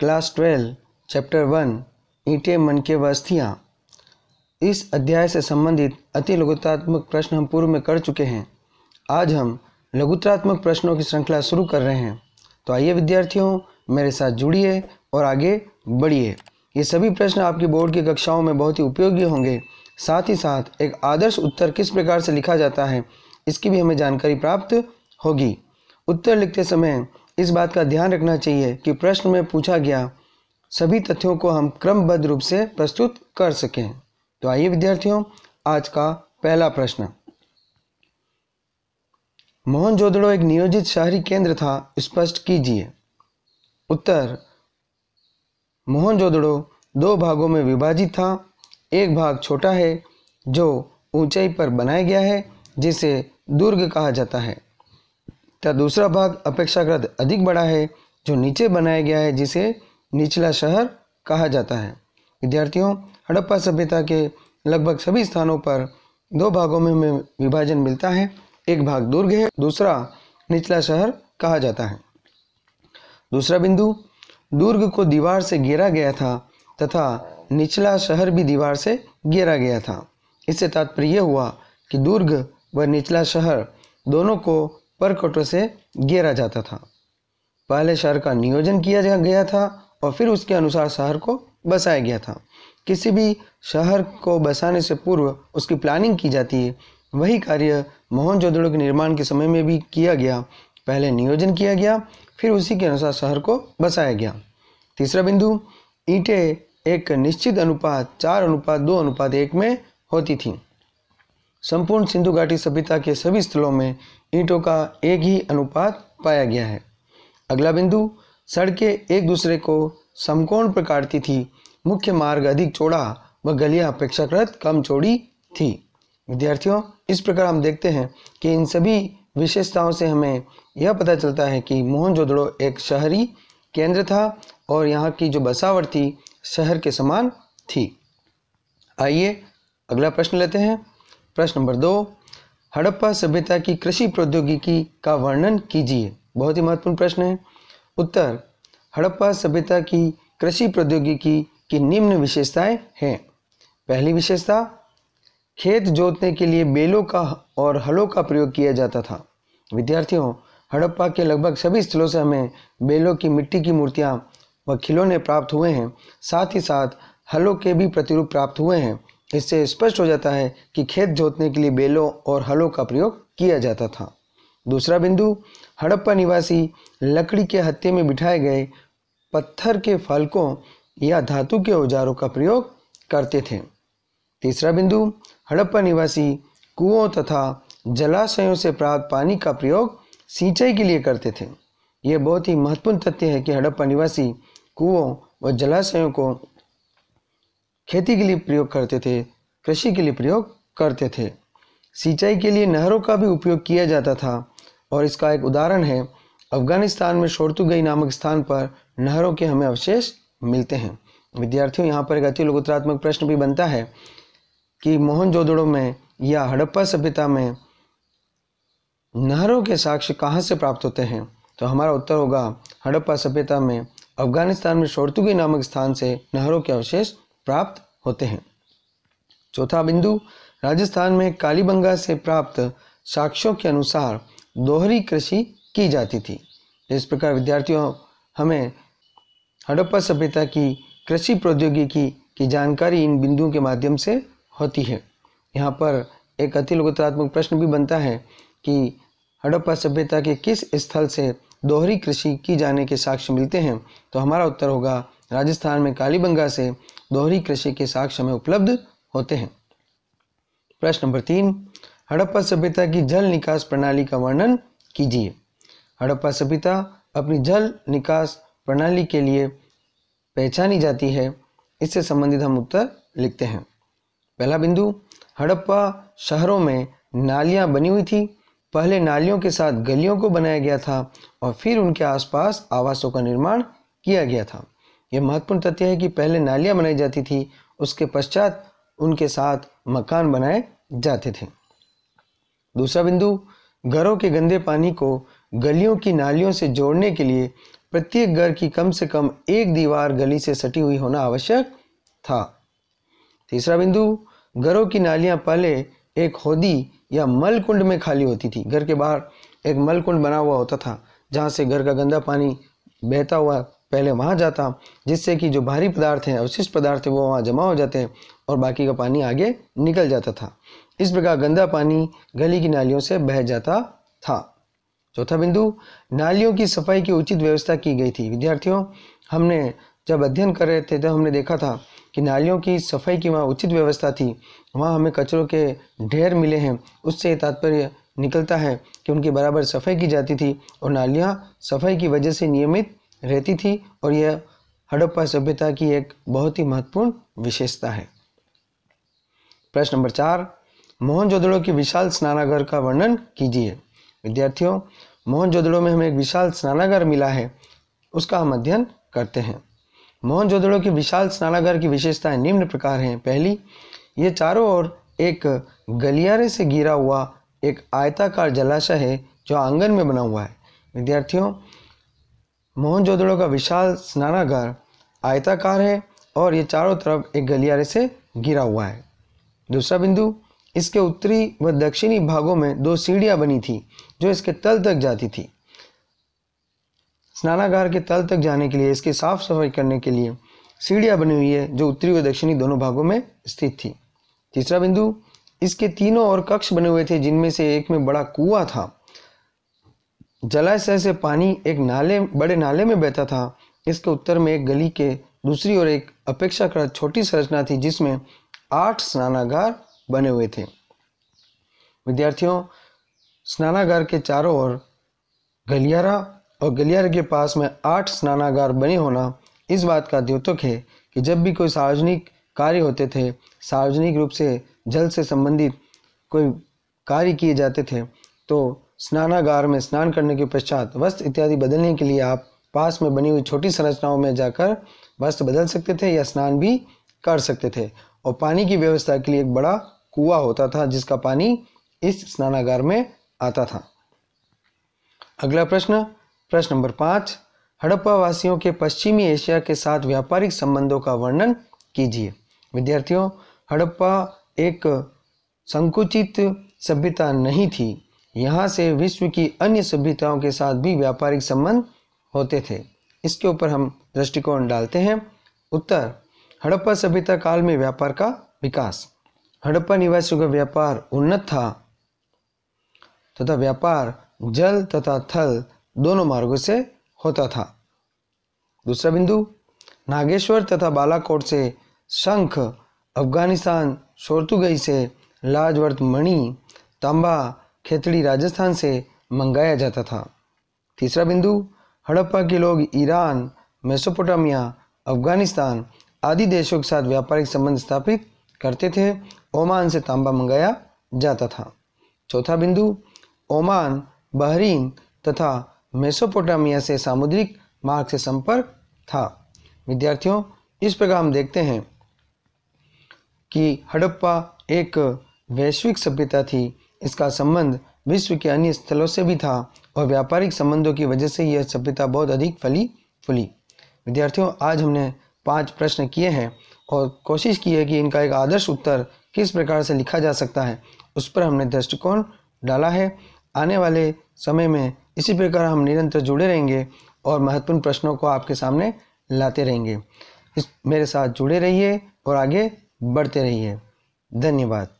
class twelve chapter one ईटे मन के वस्थियाँ इस अध्याय से संबंधित अति लघुतात्मक प्रश्न हम पूर्व में कर चुके हैं आज हम लघुतात्मक प्रश्नों की श्रृंखला शुरू कर रहे हैं तो आइए विद्यार्थियों मेरे साथ जुड़िए और आगे बढ़िए ये सभी प्रश्न आपकी बोर्ड की कक्षाओं में बहुत ही उपयोगी होंगे साथ ही साथ एक आदर्श उत्तर किस प्रकार से लिखा जाता है इसकी भी हमें जानकारी प्राप्त होगी उत्तर लिखते समय इस बात का ध्यान रखना चाहिए कि प्रश्न में पूछा गया सभी तथ्यों को हम क्रमबद्ध रूप से प्रस्तुत कर सकें तो आइए विद्यार्थियों आज का पहला प्रश्न मोहनजोदड़ो एक नियोजित शहरी केंद्र था स्पष्ट कीजिए उत्तर मोहनजोदड़ो दो भागों में विभाजित था एक भाग छोटा है जो ऊंचाई पर बनाया गया है जिसे दुर्ग कहा जाता है तथा दूसरा भाग अपेक्षाकृत अधिक बड़ा है जो नीचे बनाया गया है जिसे निचला शहर कहा जाता है विद्यार्थियों हड़प्पा सभ्यता के लगभग सभी स्थानों पर दो भागों में हमें विभाजन मिलता है एक भाग दुर्ग है दूसरा निचला शहर कहा जाता है दूसरा बिंदु दुर्ग को दीवार से घेरा गया था तथा निचला शहर भी दीवार से घेरा गया था इससे तात्पर्य हुआ कि दुर्ग व निचला शहर दोनों को परकोटों से घेरा जाता था पहले शहर का नियोजन किया गया था और फिर उसके अनुसार शहर को बसाया गया था किसी भी शहर को बसाने से पूर्व उसकी प्लानिंग की जाती है वही कार्य मोहनजोदड़ो के निर्माण के समय में भी किया गया पहले नियोजन किया गया फिर उसी के अनुसार शहर को बसाया गया तीसरा बिंदु ईंटें एक निश्चित अनुपात चार अनुपात दो अनुपात एक में होती थी संपूर्ण सिंधु घाटी सभ्यता के सभी स्थलों में ईंटों का एक ही अनुपात पाया गया है अगला बिंदु सड़कें एक दूसरे को समकोण प्रकार की थी मुख्य मार्ग अधिक चौड़ा व गलियां अपेक्षाकृत कम चौड़ी थी विद्यार्थियों इस प्रकार हम देखते हैं कि इन सभी विशेषताओं से हमें यह पता चलता है कि मोहनजोदड़ो एक शहरी केंद्र था और यहाँ की जो बसावट थी शहर के समान थी आइए अगला प्रश्न लेते हैं प्रश्न नंबर दो हड़प्पा सभ्यता की कृषि प्रौद्योगिकी का वर्णन कीजिए बहुत ही महत्वपूर्ण प्रश्न है उत्तर हड़प्पा सभ्यता की कृषि प्रौद्योगिकी की निम्न विशेषताएं हैं पहली विशेषता खेत जोतने के लिए बेलों का और हलों का प्रयोग किया जाता था विद्यार्थियों हड़प्पा के लगभग सभी स्थलों से हमें बेलों की मिट्टी की मूर्तियाँ व खिलौने प्राप्त हुए हैं साथ ही साथ हलों के भी प्रतिरूप प्राप्त हुए हैं इससे स्पष्ट हो जाता है कि खेत जोतने के लिए बेलों और हलों का प्रयोग किया जाता था दूसरा बिंदु हड़प्पा निवासी लकड़ी के हत्थे में बिठाए गए पत्थर के फलकों या धातु के औजारों का प्रयोग करते थे तीसरा बिंदु हड़प्पा निवासी कुओं तथा जलाशयों से प्राप्त पानी का प्रयोग सिंचाई के लिए करते थे ये बहुत ही महत्वपूर्ण तथ्य है कि हड़प्पा निवासी कुओं व जलाशयों को खेती के लिए प्रयोग करते थे कृषि के लिए प्रयोग करते थे सिंचाई के लिए नहरों का भी उपयोग किया जाता था और इसका एक उदाहरण है अफगानिस्तान में शोरतुगई नामक स्थान पर नहरों के हमें अवशेष मिलते हैं विद्यार्थियों यहाँ पर एक अति लोकोत्तरात्मक प्रश्न भी बनता है कि मोहन में या हड़प्पा सभ्यता में नहरों के साक्ष्य कहाँ से प्राप्त होते हैं तो हमारा उत्तर होगा हड़प्पा सभ्यता में अफगानिस्तान में शोरतुगी नामक स्थान से नहरों के अवशेष प्राप्त होते हैं चौथा बिंदु राजस्थान में कालीबंगा से प्राप्त साक्ष्यों के अनुसार दोहरी कृषि की जाती थी इस प्रकार विद्यार्थियों हमें हड़प्पा सभ्यता की कृषि प्रौद्योगिकी की जानकारी इन बिंदुओं के माध्यम से होती है यहाँ पर एक लोकतात्मक प्रश्न भी बनता है कि हड़प्पा सभ्यता के किस स्थल से दोहरी कृषि की जाने के साक्ष्य मिलते हैं तो हमारा उत्तर होगा राजस्थान में कालीबंगा से दोहरी कृषि के साक्ष्य में उपलब्ध होते हैं प्रश्न नंबर तीन हड़प्पा सभ्यता की जल निकास प्रणाली का वर्णन कीजिए हड़प्पा सभ्यता अपनी जल निकास प्रणाली के लिए पहचानी जाती है इससे संबंधित हम उत्तर लिखते हैं पहला बिंदु हड़प्पा शहरों में नालियां बनी हुई थी पहले नालियों के साथ गलियों को बनाया गया था और फिर उनके आसपास आवासों का निर्माण किया गया था ये महत्वपूर्ण तथ्य है कि पहले नालियाँ बनाई जाती थी उसके पश्चात उनके साथ मकान बनाए जाते थे दूसरा बिंदु घरों के गंदे पानी को गलियों की नालियों से जोड़ने के लिए प्रत्येक घर की कम से कम एक दीवार गली से सटी हुई होना आवश्यक था तीसरा बिंदु घरों की नालियाँ पहले एक होदी या मलकुंड में खाली होती थी घर के बाहर एक मलकुंड बना हुआ होता था जहाँ से घर का गंदा पानी बहता हुआ पहले वहाँ जाता जिससे कि जो भारी पदार्थ हैं अवशिष्ट पदार्थ हैं वो वहाँ जमा हो जाते हैं और बाकी का पानी आगे निकल जाता था इस प्रकार गंदा पानी गली की नालियों से बह जाता था चौथा बिंदु नालियों की सफाई की उचित व्यवस्था की गई थी विद्यार्थियों हमने जब अध्ययन कर रहे थे तब हमने देखा था कि नालियों की सफाई की वहाँ उचित व्यवस्था थी वहाँ हमें कचरों के ढेर मिले हैं उससे तात्पर्य निकलता है कि उनकी बराबर सफाई की जाती थी और नालियाँ सफाई की वजह से नियमित रहती थी और यह हड़प्पा सभ्यता की एक बहुत ही महत्वपूर्ण विशेषता है प्रश्न नंबर चार मोहनजोदड़ो की विशाल स्नानागार का वर्णन कीजिए विद्यार्थियों मोहनजोदड़ो में हमें एक विशाल स्नानागार मिला है उसका हम अध्ययन करते हैं मोहनजोदड़ो की विशाल स्नानागार की विशेषताएं निम्न प्रकार हैं पहली ये चारों ओर एक गलियारे से घिरा हुआ एक आयताकार जलाशय है जो आंगन में बना हुआ है विद्यार्थियों मोहनजोदड़ो का विशाल स्नानागार आयताकार है और ये चारों तरफ एक गलियारे से घिरा हुआ है दूसरा बिंदु इसके उत्तरी व दक्षिणी भागों में दो सीढ़ियाँ बनी थी जो इसके तल तक जाती थी स्नानागार के तल तक जाने के लिए इसकी साफ सफाई करने के लिए सीढ़ियाँ बनी हुई है जो उत्तरी व दक्षिणी दोनों भागों में स्थित थी तीसरा बिंदु इसके तीनों और कक्ष बने हुए थे जिनमें से एक में बड़ा कुआ था जलाशय से पानी एक नाले बड़े नाले में बहता था इसके उत्तर में एक गली के दूसरी ओर एक अपेक्षाकृत छोटी संरचना थी जिसमें आठ स्नानागार बने हुए थे विद्यार्थियों स्नानागार के चारों ओर गलियारा और गलियारे के पास में आठ स्नानागार बने होना इस बात का द्योतक है कि जब भी कोई सार्वजनिक कार्य होते थे सार्वजनिक रूप से जल से संबंधित कोई कार्य किए जाते थे तो स्नानागार में स्नान करने के पश्चात वस्त्र इत्यादि बदलने के लिए आप पास में बनी हुई छोटी संरचनाओं में जाकर वस्त्र बदल सकते थे या स्नान भी कर सकते थे और पानी की व्यवस्था के लिए एक बड़ा कुआ होता था जिसका पानी इस स्नानागार में आता था अगला प्रश्न प्रश्न नंबर पाँच हड़प्पा वासियों के पश्चिमी एशिया के साथ व्यापारिक संबंधों का वर्णन कीजिए विद्यार्थियों हड़प्पा एक संकुचित सभ्यता नहीं थी यहाँ से विश्व की अन्य सभ्यताओं के साथ भी व्यापारिक संबंध होते थे इसके ऊपर हम दृष्टिकोण डालते हैं उत्तर हड़प्पा सभ्यता काल में व्यापार का विकास हड़प्पा निवासियों का व्यापार उन्नत था तथा व्यापार जल तथा थल दोनों मार्गों से होता था दूसरा बिंदु नागेश्वर तथा बालाकोट से शंख अफगानिस्तान शोरतुगई से लाजवर्त मणि तांबा खेतड़ी राजस्थान से मंगाया जाता था तीसरा बिंदु हड़प्पा के लोग ईरान मेसोपोटामिया अफगानिस्तान आदि देशों के साथ व्यापारिक संबंध स्थापित करते थे ओमान से तांबा मंगाया जाता था चौथा बिंदु ओमान बहरीन तथा मेसोपोटामिया से सामुद्रिक मार्ग से संपर्क था विद्यार्थियों इस प्रकार हम देखते हैं कि हड़प्पा एक वैश्विक सभ्यता थी इसका संबंध विश्व के अन्य स्थलों से भी था और व्यापारिक संबंधों की वजह से यह सभ्यता बहुत अधिक फली फूली विद्यार्थियों आज हमने पांच प्रश्न किए हैं और कोशिश की है कि इनका एक आदर्श उत्तर किस प्रकार से लिखा जा सकता है उस पर हमने दृष्टिकोण डाला है आने वाले समय में इसी प्रकार हम निरंतर जुड़े रहेंगे और महत्वपूर्ण प्रश्नों को आपके सामने लाते रहेंगे इस मेरे साथ जुड़े रहिए और आगे बढ़ते रहिए धन्यवाद